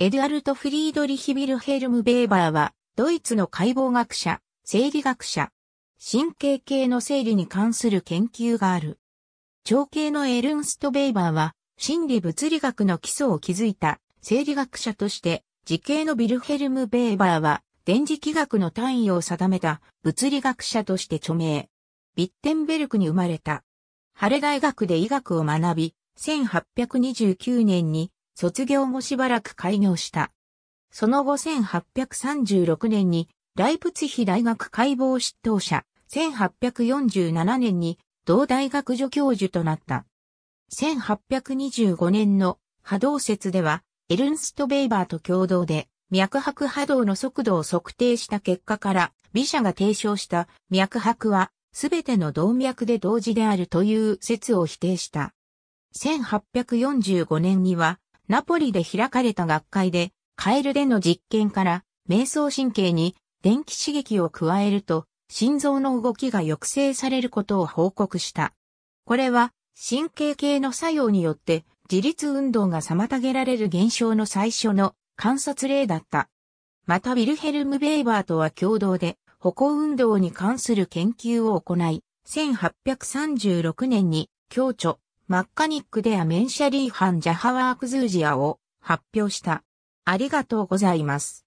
エドゥアルト・フリードリヒ・ビルヘルム・ベーバーは、ドイツの解剖学者、生理学者、神経系の生理に関する研究がある。長兄のエルンスト・ベーバーは、心理物理学の基礎を築いた生理学者として、時系のビルヘルム・ベーバーは、電磁気学の単位を定めた物理学者として著名。ビッテンベルクに生まれた。ハレ大学で医学を学び、1829年に卒業後しばらく開業した。その後1836年に、ライプツヒ大学解剖執刀者、1847年に同大学助教授となった。1825年の波動説では、エルンスト・ベイバーと共同で、脈拍波動の速度を測定した結果から、美者が提唱した脈拍は、すべての動脈で同時であるという説を否定した。1845年には、ナポリで開かれた学会で、カエルでの実験から、瞑想神経に電気刺激を加えると、心臓の動きが抑制されることを報告した。これは、神経系の作用によって、自律運動が妨げられる現象の最初の観察例だった。また、ウィルヘルム・ベーバーとは共同で、歩行運動に関する研究を行い、1836年に、共著、マッカニックでアメンシャリーハンジャハワークズージアを発表した。ありがとうございます。